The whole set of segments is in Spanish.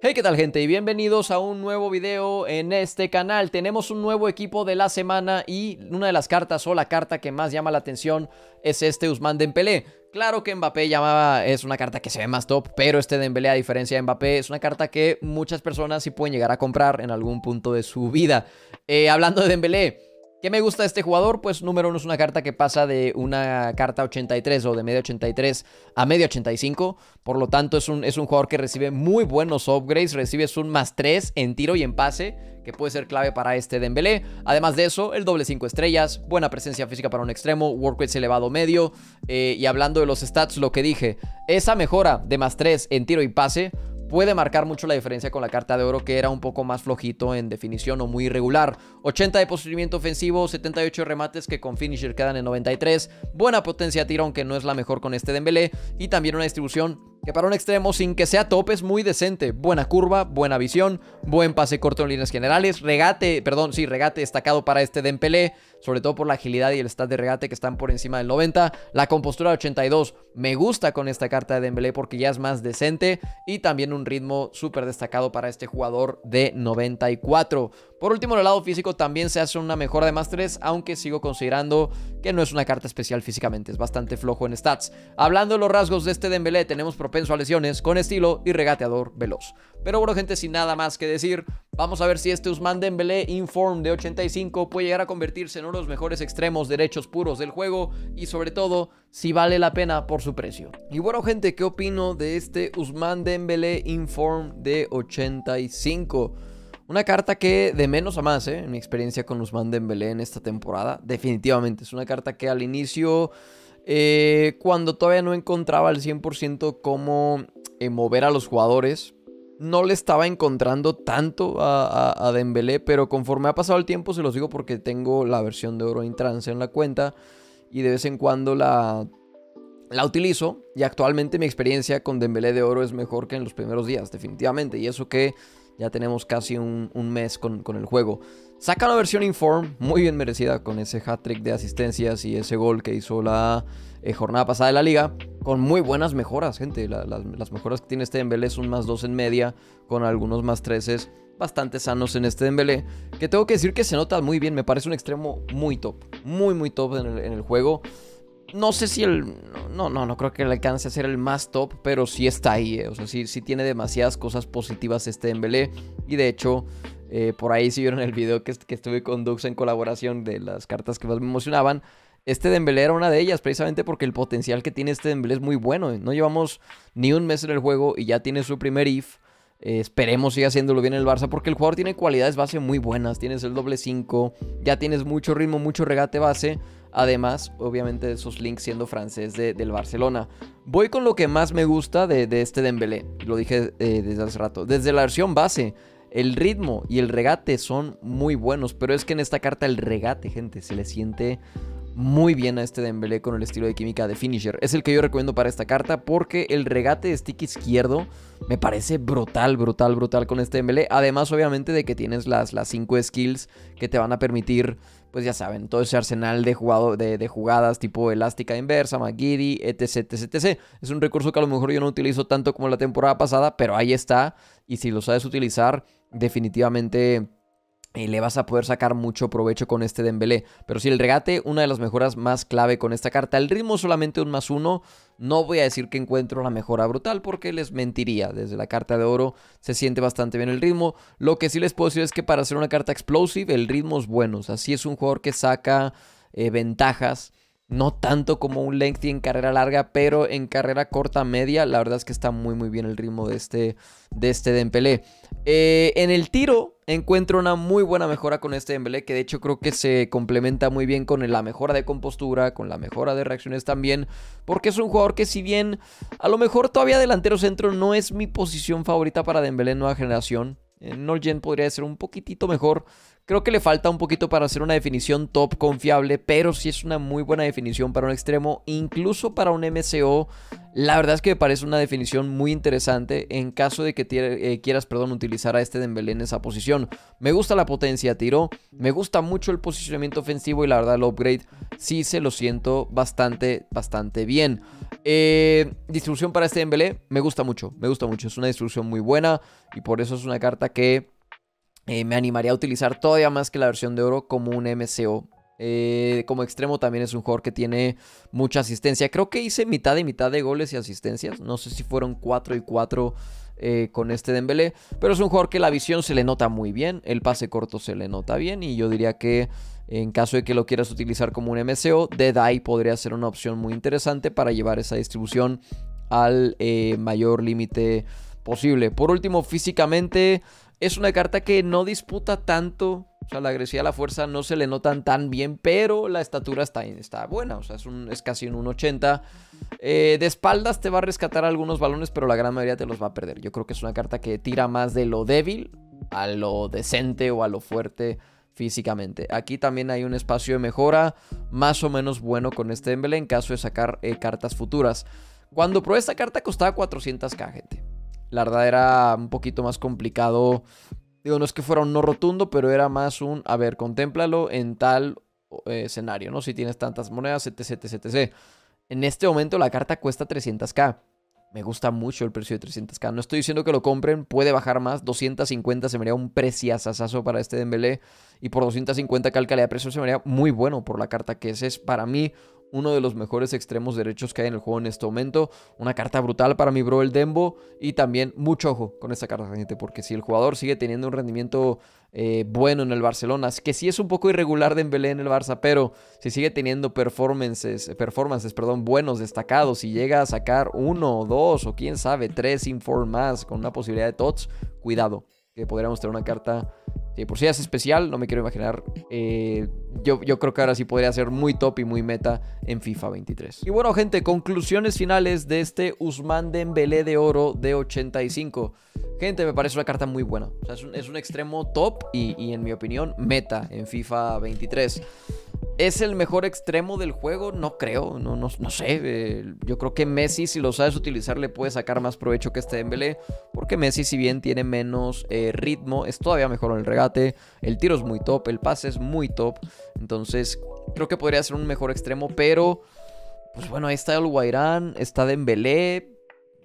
Hey qué tal gente y bienvenidos a un nuevo video en este canal. Tenemos un nuevo equipo de la semana y una de las cartas o la carta que más llama la atención es este Usman Dembélé. Claro que Mbappé llamaba, es una carta que se ve más top, pero este Dembélé a diferencia de Mbappé es una carta que muchas personas sí pueden llegar a comprar en algún punto de su vida. Eh, hablando de Dembélé, ¿Qué me gusta de este jugador? Pues número uno es una carta que pasa de una carta 83 o de media 83 a media 85. Por lo tanto, es un, es un jugador que recibe muy buenos upgrades. Recibes un más 3 en tiro y en pase, que puede ser clave para este Dembélé. Además de eso, el doble 5 estrellas, buena presencia física para un extremo, work rate elevado medio. Eh, y hablando de los stats, lo que dije, esa mejora de más 3 en tiro y pase puede marcar mucho la diferencia con la carta de oro que era un poco más flojito en definición o muy irregular. 80 de posicionamiento ofensivo, 78 remates que con finisher quedan en 93, buena potencia de tiro aunque no es la mejor con este Dembélé y también una distribución que para un extremo sin que sea top es muy decente. Buena curva, buena visión, buen pase corto en líneas generales, regate, perdón, sí, regate destacado para este Dempelé, sobre todo por la agilidad y el stat de regate que están por encima del 90, la compostura 82 me gusta con esta carta de Dembélé porque ya es más decente y también un ritmo súper destacado para este jugador de 94. Por último, en el lado físico también se hace una mejora de más 3, aunque sigo considerando que no es una carta especial físicamente, es bastante flojo en stats. Hablando de los rasgos de este Dembélé, tenemos por propenso a lesiones, con estilo y regateador veloz. Pero bueno, gente, sin nada más que decir, vamos a ver si este Usman Dembélé Inform de 85 puede llegar a convertirse en uno de los mejores extremos derechos puros del juego y sobre todo si vale la pena por su precio. Y bueno, gente, ¿qué opino de este Usman Dembélé Inform de 85? Una carta que de menos a más, ¿eh? en mi experiencia con Usman Dembélé en esta temporada, definitivamente es una carta que al inicio eh, cuando todavía no encontraba al 100% cómo eh, mover a los jugadores. No le estaba encontrando tanto a, Dembelé. Dembélé, pero conforme ha pasado el tiempo, se los digo porque tengo la versión de oro en en la cuenta y de vez en cuando la, la utilizo. Y actualmente mi experiencia con Dembélé de oro es mejor que en los primeros días, definitivamente. Y eso que ya tenemos casi un, mes con, con el juego. Saca la versión inform muy bien merecida con ese hat-trick de asistencias y ese gol que hizo la eh, jornada pasada de la liga. Con muy buenas mejoras, gente. las mejoras que tiene este Dembélé son más 2 en media, con algunos más 13 bastante sanos en este Dembélé, que tengo que decir que se nota muy bien, me parece un extremo muy top, muy muy top en el juego no sé si el. No, no, no creo que le alcance a ser el más top, pero sí está ahí. Eh. O sea, sí, tiene demasiadas cosas positivas este Dembélé. Y de hecho, eh, por ahí si vieron el video que, que estuve con Dux en colaboración de las cartas que más me emocionaban. Este Dembélé era una de ellas, precisamente porque el potencial que tiene este Dembélé es muy bueno. Eh. No llevamos ni un mes en el juego y ya tiene su primer IF. esperemos siga haciéndolo bien el Barça porque el jugador tiene cualidades base muy buenas. Tienes el doble 5, ya tienes mucho ritmo, mucho regate base. Además, obviamente, de esos links siendo francés de, del Barcelona. Voy con lo que más me gusta de, este Dembélé. Lo dije eh, desde hace rato. Desde la versión base, el ritmo y el regate son muy buenos. Pero es que en esta carta el regate, gente, se le siente muy bien a este Dembélé con el estilo de química de finisher. Es el que yo recomiendo para esta carta porque el regate de stick izquierdo me parece brutal, brutal, brutal con este Dembélé. Además, obviamente, de que tienes las 5 skills que te van a permitir pues ya saben, todo ese arsenal de, jugado, de, de jugadas tipo elástica inversa, McGiddy, etc, etc, etc. Es un recurso que a lo mejor yo no utilizo tanto como la temporada pasada, pero ahí está. Y si lo sabes utilizar, definitivamente y le vas a poder sacar mucho provecho con este Dembélé. Pero sí, el regate, una de las mejoras más clave con esta carta. El ritmo solamente un más uno. No voy a decir que encuentro la mejora brutal porque les mentiría. Desde la carta de oro se siente bastante bien el ritmo. Lo que sí les puedo decir es que para hacer una carta explosive el ritmo es bueno. O sea, es un jugador que saca eh, ventajas. No tanto como un lengthy en carrera larga, pero en carrera corta media, la verdad es que está muy muy bien el ritmo de este, de este eh, en el tiro encuentro una muy buena mejora con este Dembélé, que de hecho creo que se complementa muy bien con la mejora de compostura, con la mejora de reacciones también, porque es un jugador que si bien a lo mejor todavía delantero centro no es mi posición favorita para Dembélé nueva generación, en Nolgen podría ser un poquitito mejor, Creo que le falta un poquito para hacer una definición top confiable, pero sí es una muy buena definición para un extremo, incluso para un MCO. La verdad es que me parece una definición muy interesante en caso de que eh, quieras perdón, utilizar a este Dembélé en esa posición. Me gusta la potencia tiro, me gusta mucho el posicionamiento ofensivo y la verdad el upgrade sí se lo siento bastante, bastante bien. Eh, distribución para este Dembélé me gusta mucho, me gusta mucho. Es una distribución muy buena y por eso es una carta que eh, me animaría a utilizar todavía más que la versión de oro como un MCO. Eh, como extremo también es un jugador que tiene mucha asistencia. Creo que hice mitad y mitad de goles y asistencias. No sé si fueron 4 y 4 eh, con este Dembélé. Pero es un jugador que la visión se le nota muy bien. El pase corto se le nota bien. Y yo diría que en caso de que lo quieras utilizar como un MCO, Dead Eye podría ser una opción muy interesante para llevar esa distribución al mayor límite posible. Por último, físicamente es una carta que no disputa tanto. O sea, la agresividad, la fuerza no se le notan tan bien, pero la estatura está, está buena. O sea, es, un, es casi un 1,80. Eh, de espaldas te va a rescatar algunos balones, pero la gran mayoría te los va a perder. Yo creo que es una carta que tira más de lo débil a lo decente o a lo fuerte físicamente. Aquí también hay un espacio de mejora más o menos bueno con este emblem en caso de sacar eh, cartas futuras. Cuando probé esta carta costaba 400k, gente. La verdad era un poquito más complicado. Digo, no es que fuera un no rotundo, pero era más un, a ver, contémplalo en tal eh, escenario, ¿no? Si tienes tantas monedas, etc, etc, etc. En este momento la carta cuesta 300k. Me gusta mucho el precio de 300k. No estoy diciendo que lo compren, puede bajar más. 250 se me haría un preciazazazo para este Dembélé. Y por 250k el calidad de precio se me haría muy bueno por la carta que ese es para mí uno de los mejores extremos derechos que hay en el juego en este momento. Una carta brutal para mi bro el Dembo. Y también mucho ojo con esta carta, gente, porque si el jugador sigue teniendo un rendimiento eh, bueno en el Barcelona, que sí es un poco irregular de Embelé en el Barça, pero si sigue teniendo performances, performances perdón, buenos, destacados, y llega a sacar uno, dos o quién sabe, tres informes más con una posibilidad de tots, cuidado, que podríamos tener una carta por si es especial, no me quiero imaginar. Eh, yo, creo que ahora sí podría ser muy top y muy meta en FIFA 23. Y bueno, gente, conclusiones finales de este Usman Dembélé de oro de 85. Gente, me parece una carta muy buena. es, un, extremo top y, en mi opinión, meta en FIFA 23. ¿Es el mejor extremo del juego? No creo, no, no, no sé. Eh, yo creo que Messi, si lo sabes utilizar, le puede sacar más provecho que este Dembélé. Porque Messi, si bien tiene menos eh, ritmo, es todavía mejor en el regate. El tiro es muy top, el pase es muy top. Entonces, creo que podría ser un mejor extremo, pero... Pues bueno, ahí está el Guairán, está Dembélé,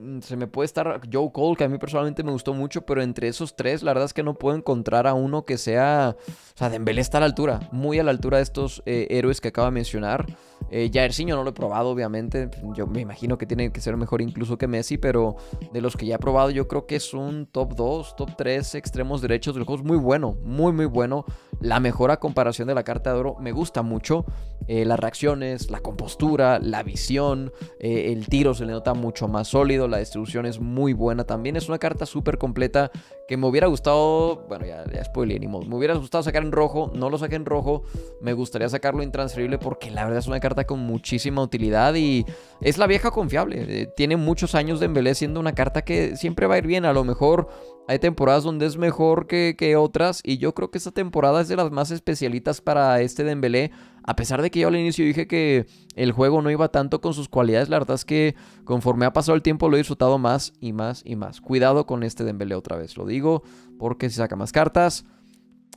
Mm, se me puede estar Joe Cole, que a mí personalmente me gustó mucho, pero entre esos tres, la verdad es que no puedo encontrar a uno que sea. O sea, Dembélé está a la altura, muy a la altura de estos eh, héroes que acaba de mencionar. Eh, ya Erciño no lo he probado, obviamente. Yo me imagino que tiene que ser mejor incluso que Messi, pero de los que ya he probado, yo creo que es un top 2, top 3 extremos derechos del juego. Es muy bueno, muy, muy bueno. La mejor comparación de la carta de oro me gusta mucho. Eh, las reacciones, la compostura, la visión, eh, el tiro se le nota mucho más sólido, la distribución es muy buena también, es una carta súper completa que me hubiera gustado, bueno ya, ya me hubiera gustado sacar en rojo, no lo saqué en rojo, me gustaría sacarlo intransferible porque la verdad es una carta con muchísima utilidad y es la vieja confiable, eh, tiene muchos años de embelez siendo una carta que siempre va a ir bien, a lo mejor hay temporadas donde es mejor que, que, otras. Y yo creo que esta temporada es de las más especialitas para este Dembélé. A pesar de que yo al inicio dije que el juego no iba tanto con sus cualidades, la verdad es que conforme ha pasado el tiempo lo he disfrutado más y más y más. Cuidado con este Dembélé otra vez, lo digo, porque se saca más cartas.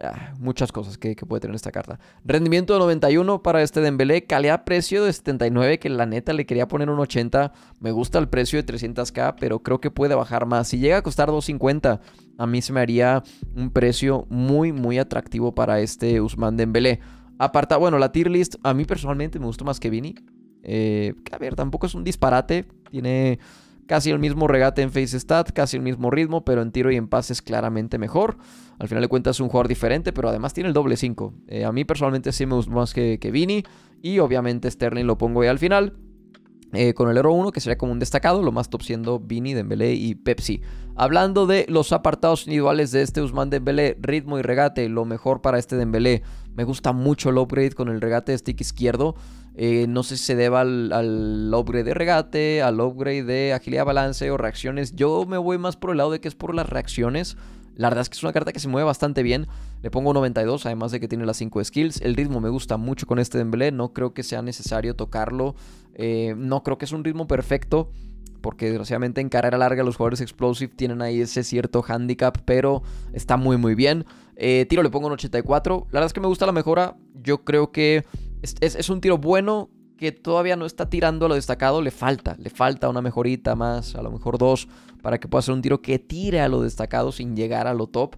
Ah, muchas cosas que, puede tener esta carta. Rendimiento de 91 para este Dembélé, calidad-precio de 79, que la neta le quería poner un 80. Me gusta el precio de 300k, pero creo que puede bajar más. Si llega a costar 250, a mí se me haría un precio muy, muy atractivo para este Usman Dembélé. Aparta, bueno, la tier list a mí personalmente me gustó más que Vini. Eh, a ver, tampoco es un disparate. Tiene Casi el mismo regate en face stat, casi el mismo ritmo, pero en tiro y en pase es claramente mejor. Al final de cuentas es un jugador diferente, pero además tiene el doble 5. Eh, a mí personalmente sí me gusta más que, que Vini. Y obviamente Sterling lo pongo ahí al final. Eh, con el Euro 1, que sería como un destacado, lo más top siendo Vini, Dembélé y Pepsi. Hablando de los apartados individuales de este Usman Dembélé, ritmo y regate, lo mejor para este Dembélé. Me gusta mucho el upgrade con el regate de stick izquierdo. Eh, no sé si se deba al, upgrade de regate, al upgrade de agilidad, balance o reacciones. Yo me voy más por el lado de que es por las reacciones. La verdad es que es una carta que se mueve bastante bien. Le pongo 92, además de que tiene las 5 skills. El ritmo me gusta mucho con este emblema No creo que sea necesario tocarlo. Eh, no creo que es un ritmo perfecto. Porque desgraciadamente en carrera larga los jugadores explosive tienen ahí ese cierto handicap. Pero está muy muy bien. Eh, tiro le pongo un 84. La verdad es que me gusta la mejora. Yo creo que es, un tiro bueno que todavía no está tirando a lo destacado, le falta, le falta una mejorita más, a lo mejor dos, para que pueda ser un tiro que tire a lo destacado sin llegar a lo top.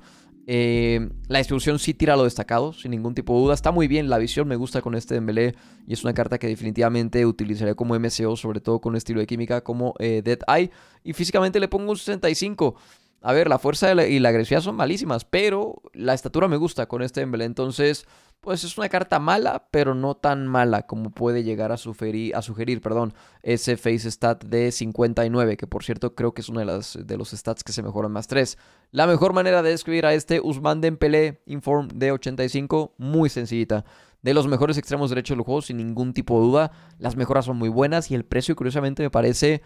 Eh, la distribución sí tira a lo destacado, sin ningún tipo de duda. Está muy bien, la visión me gusta con este Dembélé y es una carta que definitivamente utilizaré como MCO, sobre todo con estilo de química como eh, Dead Eye. Y físicamente le pongo un 65. A ver, la fuerza y la agresividad son malísimas, pero la estatura me gusta con este Dembélé. Entonces, pues es una carta mala, pero no tan mala como puede llegar a, sugerir, a sugerir perdón, ese face stat de 59, que por cierto creo que es uno de, las, de los stats que se mejoran más 3. La mejor manera de describir a este Usman Dembélé Inform de 85, muy sencillita. De los mejores extremos derechos del juego, sin ningún tipo de duda. Las mejoras son muy buenas y el precio, curiosamente, me parece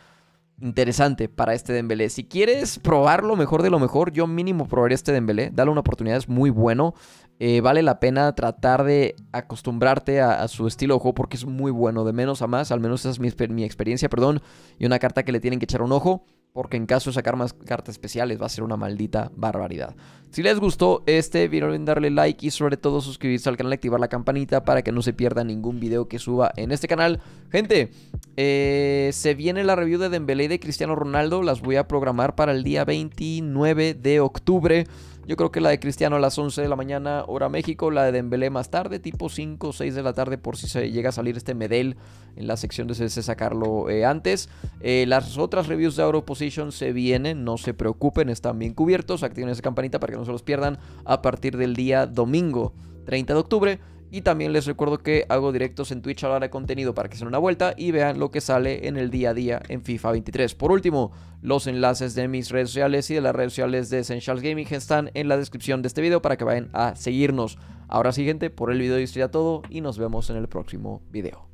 interesante para este Dembélé. Si quieres probar lo mejor de lo mejor, yo mínimo probaría este Dembélé. Dale una oportunidad, es muy bueno. Eh, vale la pena tratar de acostumbrarte a, su estilo de juego porque es muy bueno, de menos a más. Al menos esa es mi, experiencia, perdón. Y una carta que le tienen que echar un ojo. Porque en caso de sacar más cartas especiales va a ser una maldita barbaridad. Si les gustó este, olviden darle like y sobre todo suscribirse al canal y activar la campanita para que no se pierda ningún video que suba en este canal. Gente, eh, se viene la review de Dembélé y de Cristiano Ronaldo. Las voy a programar para el día 29 de octubre. Yo creo que la de Cristiano a las 11 de la mañana, hora México. La de Dembélé más tarde, tipo 5 o 6 de la tarde, por si se llega a salir este medel en la sección de CC sacarlo eh, antes. Eh, las otras reviews de Auto Position se vienen, no se preocupen, están bien cubiertos. Activen esa campanita para que no se los pierdan a partir del día domingo 30 de octubre. Y también les recuerdo que hago directos en Twitch a la hora de contenido para que se den una vuelta y vean lo que sale en el día a día en FIFA 23. Por último, los enlaces de mis redes sociales y de las redes sociales de Essentials Gaming están en la descripción de este video para que vayan a seguirnos. Ahora sí, gente, por el video y ya todo y nos vemos en el próximo video.